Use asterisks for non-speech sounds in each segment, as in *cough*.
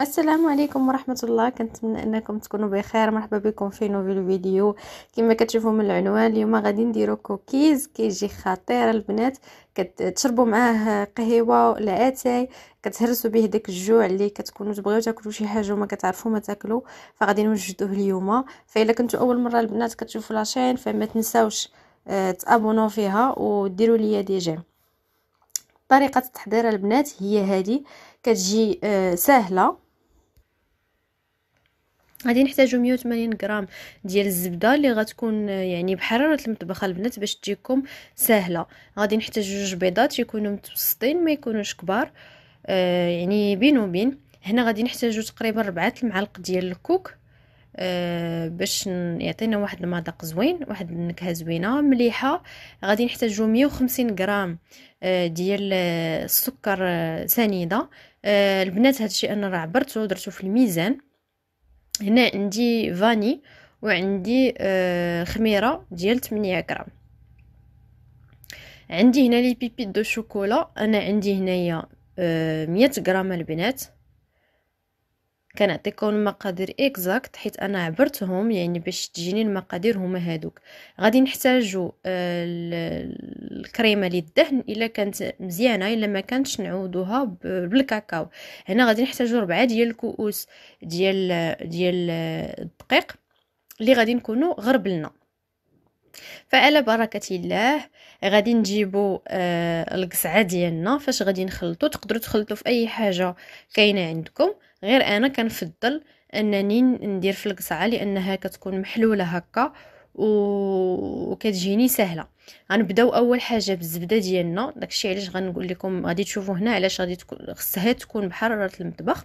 السلام عليكم ورحمه الله كنتمنى انكم تكونوا بخير مرحبا بكم في نوفيل فيديو كما كتشوفوا من العنوان اليوم غادي نديرو كوكيز كيجي خطير البنات كتشربوا معاه قهوه ولا اتاي كتهرسوا به داك الجوع اللي كتكونوا تبغيو تاكلوا شي حاجه وما كتعرفوا ما تاكلوا فغادي نوجدوه اليوم فإلا كنتوا اول مره البنات كتشوفوا لاشين فما تنساوش آه، تابونو فيها وديروا ليا دي جيم طريقه التحضير البنات هي هذه كتجي آه، سهله غادي نحتاجو 180 غرام ديال الزبده اللي غتكون آه، يعني بحراره المطبخ البنات باش تجيكم سهله غادي نحتاجو جوج بيضات يكونوا متوسطين ما يكونوش كبار آه يعني بين وبين هنا غادي نحتاجو تقريبا ربعة المعالق ديال الكوك آه، باش يعطينا واحد المذاق زوين واحد النكهه زوينه مليحه غادي نحتاجو 150 غرام آه، ديال آه، السكر سنيده أه البنات هادشي انا راه عبرته درتو في الميزان هنا عندي فاني وعندي خميره ديال 8 غرام عندي هنا لي بيبيت دو شوكولا انا عندي هنايا 100 غرام البنات كنعطيكم المقادير اكزاكت حيت انا عبرتهم يعني باش تجيني المقادير هما هادوك غادي نحتاجو آه، الكريمه للدهن الا كانت مزيانه الا ما كانتش نعوضوها بالكاكاو هنا غادي نحتاجو ربعة ديال الكؤوس ديال ديال آه، الدقيق اللي غادي نكونوا غربلنا فعلى بركة الله غادي نجيبو آه القصعة ديالنا فاش غادي نخلطو تقدروا تخلطو في اي حاجة كاينة عندكم غير انا كنفضل انني ندير في القصعه لانها كتكون محلوله هكا وكتجيني سهله غنبداو اول حاجه بالزبده ديالنا داكشي علاش غنقول لكم غادي تشوفوا هنا علاش غادي تكون خصها تكون بحراره المطبخ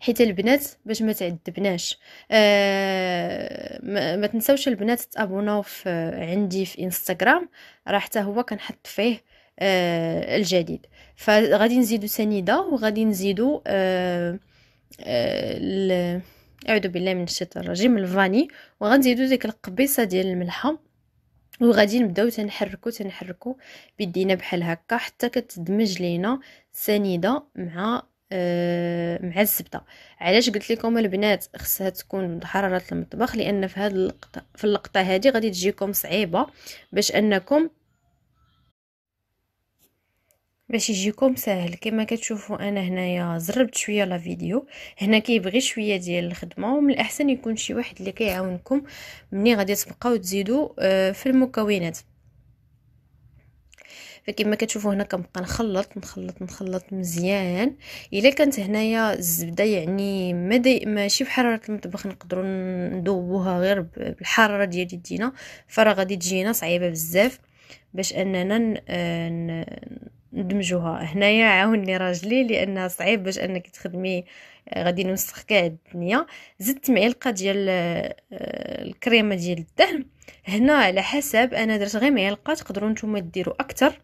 حيت البنات باش ما تعذبناش آه ما, ما تنساوش البنات تابوناو في عندي في انستغرام راه حتى هو كنحط فيه آه، الجديد فغادي نزيدو سنيده وغادي نزيدو آه آه اعوذ بالله من الشيطان الرجيم الفاني وغنزيدو ديك القبيصه ديال الملحه وغادي نبداو تنحركو تنحركو بيدينا بحال هكا حتى كتدمج لينا سنيده مع أه مع الزبده علاش قلت لكم البنات خصها تكون بحراره حراره المطبخ لان في هذه اللقطه في اللقطه هذه غادي تجيكم صعيبه باش انكم باش يجيكم ساهل كما كتشوفوا انا هنايا زربت شويه لا فيديو هنا كيبغي شويه ديال الخدمه ومن الاحسن يكون شي واحد اللي كيعاونكم ملي غادي تبقاو تزيدوا آه، في المكونات فكما كتشوفوا هنا كنبقى نخلط نخلط نخلط مزيان الا كانت هنايا الزبده يعني ما ماشي بحراره المطبخ نقدروا ندوبوها غير بالحراره ديال يدينا فراه غادي تجينا صعيبه بزاف باش اننا آه، ندمجوها هنايا عاوني راجلي لانها صعيب باش انك تخدمي آه، غادي نوسخ كاع الدنيا زدت معلقه ديال آه، آه، الكريمه ديال الدهن هنا على حسب انا درت غير معلقه تقدروا نتوما ديروا اكثر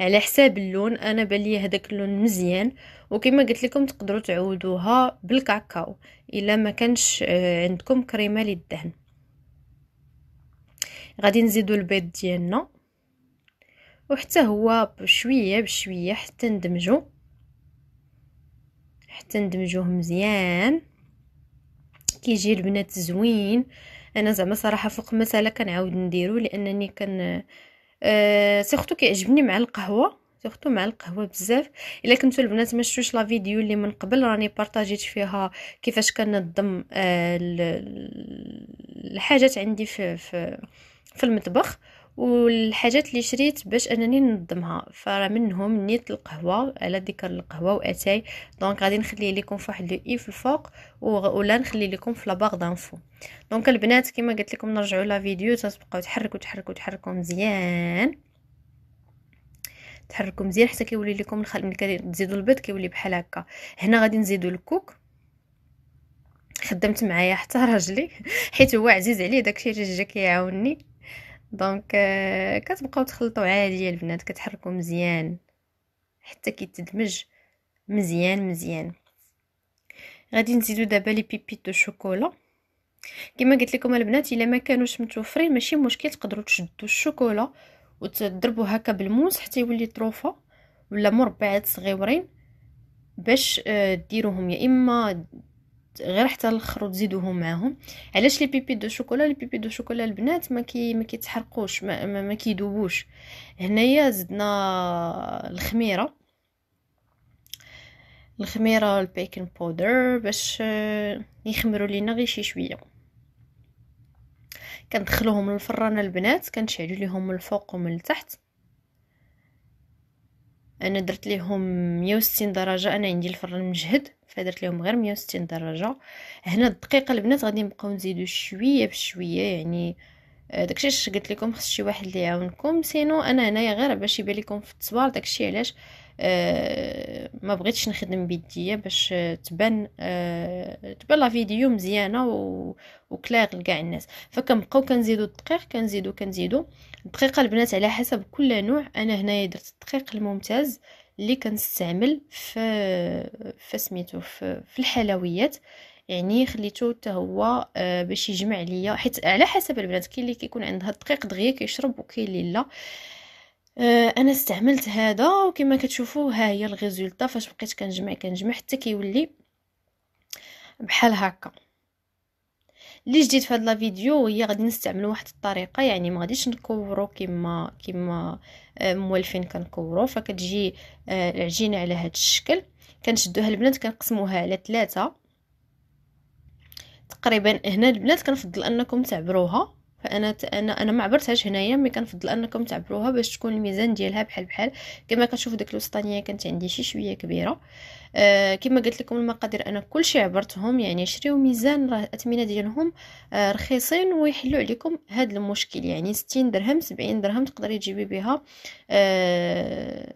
على حساب اللون انا بان ليا هذاك اللون مزيان وكما قلت لكم تقدروا تعودوها بالكاكاو الا ما كانش عندكم كريمه للدهن غادي نزيدو البيض ديالنا وحتى هو بشويه بشويه حتى ندمجو حتى ندمجوه مزيان كيجي البنات زوين انا زعما صراحه فوق مساله كنعاود نديرو لانني كان أه سيختو كيعجبني مع القهوه سيختو مع القهوه بزاف الا كنتو البنات ما شفتوش لا فيديو اللي من قبل راني بارطاجيت فيها كيفاش كنظم آه، الحاجات عندي في في في المطبخ والحاجات اللي شريت باش انني ننظمها فرا منهم نيت القهوه على ذكر القهوه واتاي دونك غادي نخلي لكم فواحد لو اي في الفوق ولا نخلي لكم في لاباغ دانفو دونك البنات كما قلت لكم نرجعوا لا فيديو تبقاو تحركوا تحركوا تحركوا مزيان تحركوا مزيان حتى كيولي لكم الخل ملي تزيدوا البيض كيولي بحال هكا هنا غادي نزيدوا الكوك خدمت معايا حتى *laughs* راجلي حيت هو عزيز عليه داكشي اللي جا كيعاوني دونك euh, كتبقاو تخلطوا عادي البنات كتحركوا مزيان حتى كيتدمج مزيان مزيان غادي نزيدو دابا لي بيبيت دو شوكولا كما قلت لكم البنات الا ما كانوش متوفرين ماشي مشكل تقدروا تشدوا الشوكولا وتضربوا هكا بالموس حتى يولي طروفه ولا مربعات صغيورين باش آه، ديروهم يا اما غير حتى الاخر وتزيدوهم معاهم علاش لي بيبي دو شوكولا لي بيبي دو شوكولا البنات ما كي ما كيتحرقوش ما, ما, ما هنايا زدنا الخميره الخميره البيكن بودر باش آه، يخمروا لينا غير شي شويه كندخلوهم للفران البنات كنشعلو ليهم من الفوق ومن التحت انا درت ليهم 160 درجه انا عندي الفرن مجهد فدرت لهم غير 160 درجه هنا الدقيقه البنات غادي نبقاو نزيدو شويه بشويه يعني آه، داكشي اش قلت لكم خص شي واحد اللي يعاونكم سينو انا هنايا غير باش يبان لكم في التصوير داكشي علاش أه ما بغيتش نخدم بيديا باش آه، تبان أه تبان لا فيديو مزيانه و... وكلاغ لكاع الناس فكنبقاو كنزيدو الدقيق كنزيدو كنزيدو الدقيقه البنات على حسب كل نوع انا هنايا درت الدقيق الممتاز اللي كنستعمل في فسميتو في, الحلويات يعني خليته حتى هو آه، باش يجمع ليا حيت على حسب البنات كاين اللي كيكون عندها الدقيق دغيا كيشرب وكاين اللي لا آه، انا استعملت هذا وكما كتشوفوا ها هي الريزلت فاش بقيت كنجمع كنجمع حتى كيولي بحال هكا اللي جديد في هاد لا فيديو هي غادي نستعمل واحد الطريقه يعني ما غاديش نكورو كما كما آه، موالفين كنكورو فكتجي آه، العجينه على هاد الشكل كنشدوها البنات كنقسموها على ثلاثه تقريبا هنا البنات كنفضل انكم تعبروها فانا انا انا ما عبرتهاش هنايا مي كنفضل انكم تعبروها باش تكون الميزان ديالها بحال بحال كما كنشوف داك الوسطانيه كانت عندي شي شويه كبيره آه كما قلت لكم المقادير انا كلشي عبرتهم يعني شريو ميزان راه الاثمنه ديالهم آه رخيصين ويحلوا عليكم هذا المشكل يعني 60 درهم 70 درهم تقدري تجيبي بها آه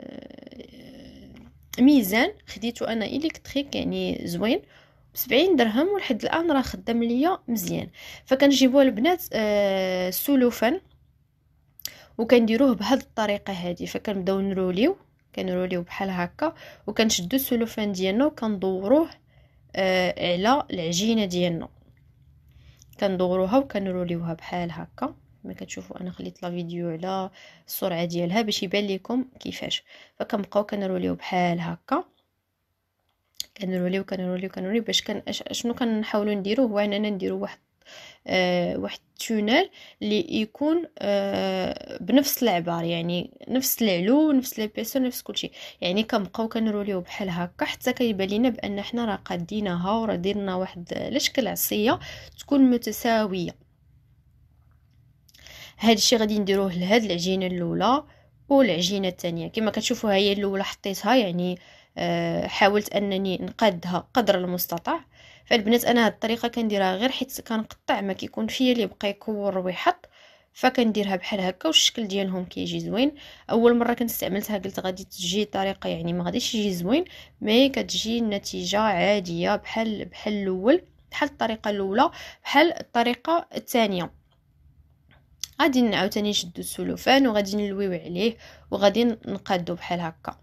ميزان خديته انا الكتريك يعني زوين بسبعين درهم ولحد الان راه خدام ليا مزيان فكنجيبوه البنات آه سلوفا وكنديروه بهاد الطريقه هذه فكنبداو نروليو كنروليو بحال هكا وكنشدو السلوفان ديالنا وكندوروه آه، على العجينه ديالنا كندوروها وكنروليوها بحال هكا كما كتشوفوا انا خليت لا فيديو على السرعه ديالها باش يبان لكم كيفاش فكنبقاو كنروليو بحال هكا كنرولي وكنرولي وكنرولي باش كان شنو كنحاولوا نديرو هو اننا نديرو واحد آه واحد التونال اللي يكون آه بنفس العبار يعني نفس العلو نفس ليبيسور نفس كلشي يعني كنبقاو كنروليو بحال هكا حتى كيبان لينا بان حنا راه قاديناها وراه ديرنا واحد آه، لشكل عصيه تكون متساويه هاد الشيء غادي نديروه لهاد العجينه الاولى والعجينه الثانيه كما كتشوفوا هي الاولى حطيتها يعني آه آه، حاولت انني نقادها قدر المستطاع فالبنات انا هاد الطريقه كنديرها غير حيت كنقطع ما كيكون فيا اللي بقى يكور ويحط فكنديرها بحال هكا والشكل ديالهم كيجي زوين اول مره كنت استعملتها قلت غادي تجي طريقه يعني ما غاديش يجي زوين مي كتجي النتيجه عاديه بحال بحال الاول بحال الطريقه الاولى بحال الطريقه الثانيه غادي ثاني نشدو السلوفان وغادي نلويو عليه وغادي نقادو بحال هكا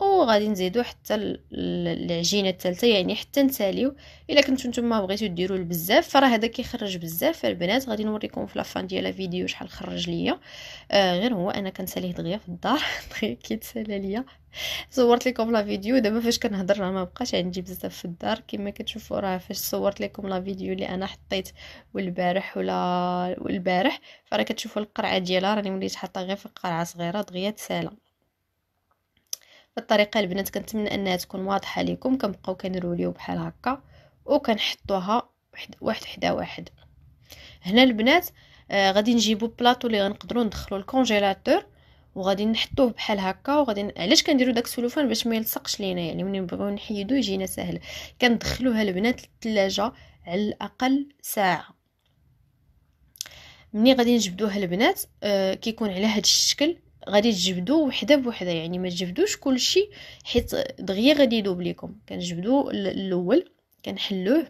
وغادي نزيدو حتى العجينه الثالثه يعني حتى نساليو الا كنتو نتوما بغيتو ديروا بزاف فراه هذا كيخرج بزاف البنات غادي نوريكم في لافان ديال الفيديو شحال خرج ليا آه غير هو انا كنساليه دغيا في الدار *laughs* دغيا كيتسالى ليا صورت لكم لا فيديو دابا فاش كنهضر راه ما بقاش عندي بزاف في الدار كما كتشوفوا راه فاش صورت لكم لا فيديو اللي انا حطيت والبارح ولا والبارح فراه كتشوفوا القرعه ديالها راني وليت حاطه غير في قرعه صغيره دغيا تسالى الطريقه البنات كنتمنى انها تكون واضحه لكم كنبقاو كنروليو بحال هكا وكنحطوها واحد حدا واحد هنا البنات آه غادي نجيبو بلاطو اللي غنقدروا ندخلو الكونجيلاتور وغادي نحطوه بحال هكا وغادي علاش كنديروا داك السلوفان باش ما يلصقش لينا يعني ملي نبغيو نحيدو يجينا ساهل كندخلوها البنات للثلاجه على الاقل ساعه ملي غادي نجبدوها البنات آه كيكون على هذا الشكل غادي تجبدوا وحده بوحده يعني ما تجبدوش كلشي حيت دغيا غادي يذوب لكم كنجبدوا الاول كنحلوه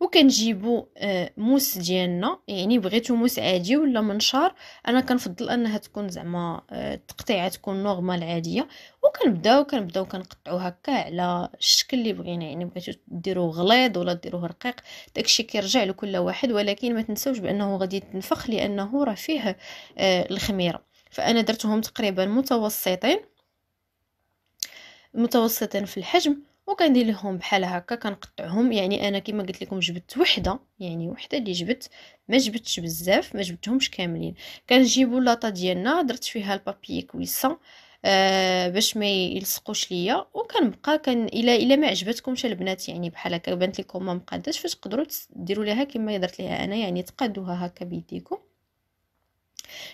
وكنجيبو آه، موس ديالنا يعني بغيتو موس عادي ولا منشار انا كنفضل انها تكون زعما آه، التقطيعه تكون نورمال عاديه وكنبداو كنبداو كنقطعو هكا على الشكل اللي بغينا يعني بغيتو ديروه غليظ ولا ديروه رقيق داكشي كيرجع لكل واحد ولكن ما تنساوش بانه غادي تنفخ لانه راه فيه آه، الخميره فانا درتهم تقريبا متوسطين متوسطين في الحجم وكندير لهم بحال هكا كنقطعهم يعني انا كما قلت لكم جبت وحده يعني وحده اللي جبت ما جبتش بزاف ما جبتهمش كاملين كنجيبوا لاطا ديالنا درت فيها البابي كويسه آه باش ما يلصقوش ليا وكنبقى كان الا الا ما عجبتكمش البنات يعني بحال هكا بانت لكم ما فاش تقدروا ديروا ليها كما درت ليها انا يعني تقادوها هكا بيديكم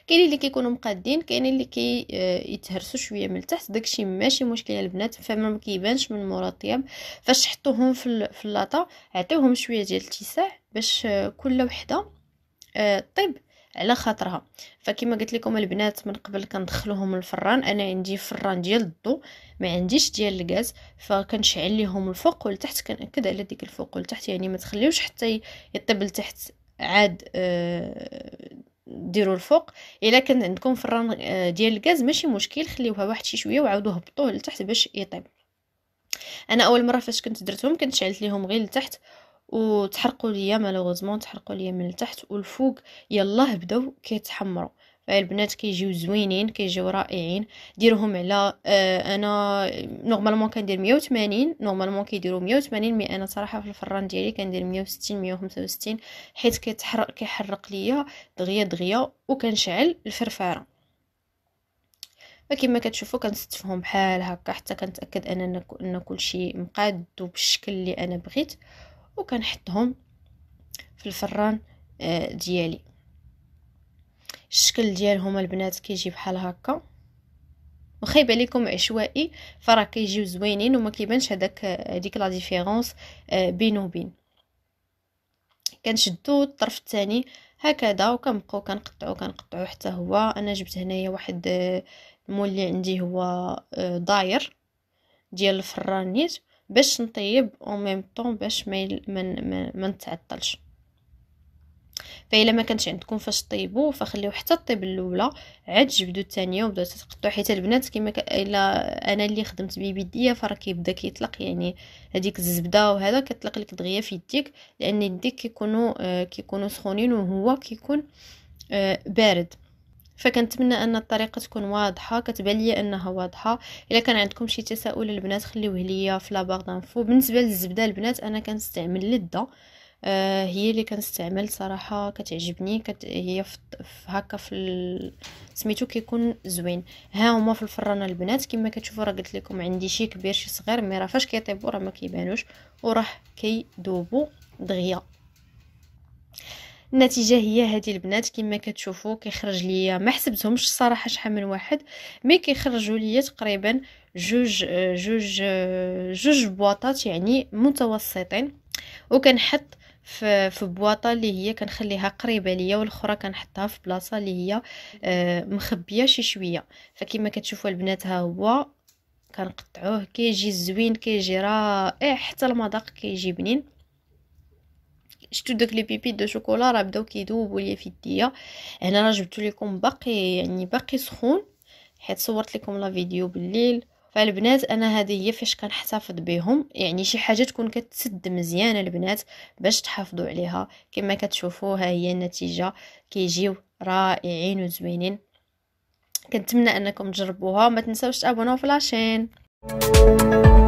كاين اللي كيكونوا مقادين كاين اللي كي آه، يتهرسوا شويه من التحت داكشي ماشي مشكل البنات فما ما كيبانش من مورا الطياب فاش حطوهم في في اللاطه عطيوهم شويه ديال الاتساع باش آه، كل وحده آه، طيب على خاطرها فكما قلت لكم البنات من قبل كندخلوهم الفران انا عندي فران ديال الضو ما عنديش ديال الغاز فكنشعل ليهم الفوق والتحت كنأكد على ديك الفوق والتحت يعني ما تخليوش حتى يطيب لتحت عاد آه ديروا الفوق الا كان عندكم فران آه، ديال الغاز ماشي مشكل خليوها واحد شي شويه وعاودوا هبطوه لتحت باش يطيب انا اول مره فاش كنت درتهم كنت شعلت ليهم غير لتحت وتحرقوا ليا مالوغوزمون تحرقوا ليا من التحت والفوق يلاه بداو كيتحمروا البنات كيجيو زوينين كيجيو رائعين ديرهم على آه انا نورمالمون كندير 180 نورمالمون كيديروا 180 مي انا صراحه في الفران ديالي كندير 160 165 حيت كيتحرق كيحرق ليا دغيا دغيا وكنشعل الفرفاره فكما كتشوفوا كنستفهم بحال هكا حتى كنتاكد ان ان كلشي مقاد وبالشكل اللي انا بغيت وكنحطهم في الفران آه، ديالي الشكل ديالهم البنات كيجي بحال هكا وخايب عليكم عشوائي فراه كيجيو زوينين وما كيبانش هذاك هذيك لا ديفيرونس آه، بين وبين كنشدو الطرف الثاني هكذا وكنبقاو كنقطعو كنقطعو حتى هو انا جبت هنايا واحد آه، المول اللي عندي هو آه، داير ديال الفران نيت باش نطيب او ميم طون باش ما ما نتعطلش فالا ما كانتش عندكم فاش طيبوا فخليو حتى طيب الاولى عاد جبدوا الثانيه وبداو تتقطعوا حيت البنات كما الا انا اللي خدمت بيه بيديا فراه كيبدا كيطلق يعني هذيك الزبده وهذا كطلق لك دغيا في يديك لان يديك كيكونوا آه، كيكونوا سخونين وهو كيكون آه، بارد فكنتمنى ان الطريقه تكون واضحه كتبان لي انها واضحه الا كان عندكم شي تساؤل البنات خليوه ليا في لا دانفو بالنسبه للزبده البنات انا كنستعمل لذه آه، هي اللي كنستعمل صراحه كتعجبني كت... هي في... هكا في ال... سميتو كيكون زوين ها هما في الفرن البنات كما كتشوفوا راه قلت لكم عندي شي كبير شي صغير مي راه فاش كيطيبوا راه ما كيبانوش وراح كيذوبوا دغيا النتيجه هي هذه البنات كما كتشوفوا كيخرج ليا ما حسبتهمش الصراحه شحال من واحد مي كيخرجوا ليا تقريبا جوج آه، جوج آه، جوج بواطات يعني متوسطين وكنحط في في بواطه اللي هي كنخليها قريبه ليا والاخرى كنحطها في بلاصه اللي هي آه، مخبيه شي شويه فكما كتشوفوا البنات ها هو كنقطعوه كيجي زوين كيجي رائع حتى المذاق كيجي بنين شتو داك لي بيبي دو شوكولا راه بداو كيذوبوا ليا في يديا هنا راه جبتو لكم باقي يعني باقي سخون حيت صورت لكم لا فيديو بالليل فالبنات انا هذه هي فاش كنحتفظ بهم يعني شي حاجه تكون كتسد مزيانه البنات باش تحافظوا عليها كما كتشوفوا ها هي النتيجه كيجيو رائعين وزوينين كنتمنى انكم تجربوها ما تنساوش تابوناو في لاشين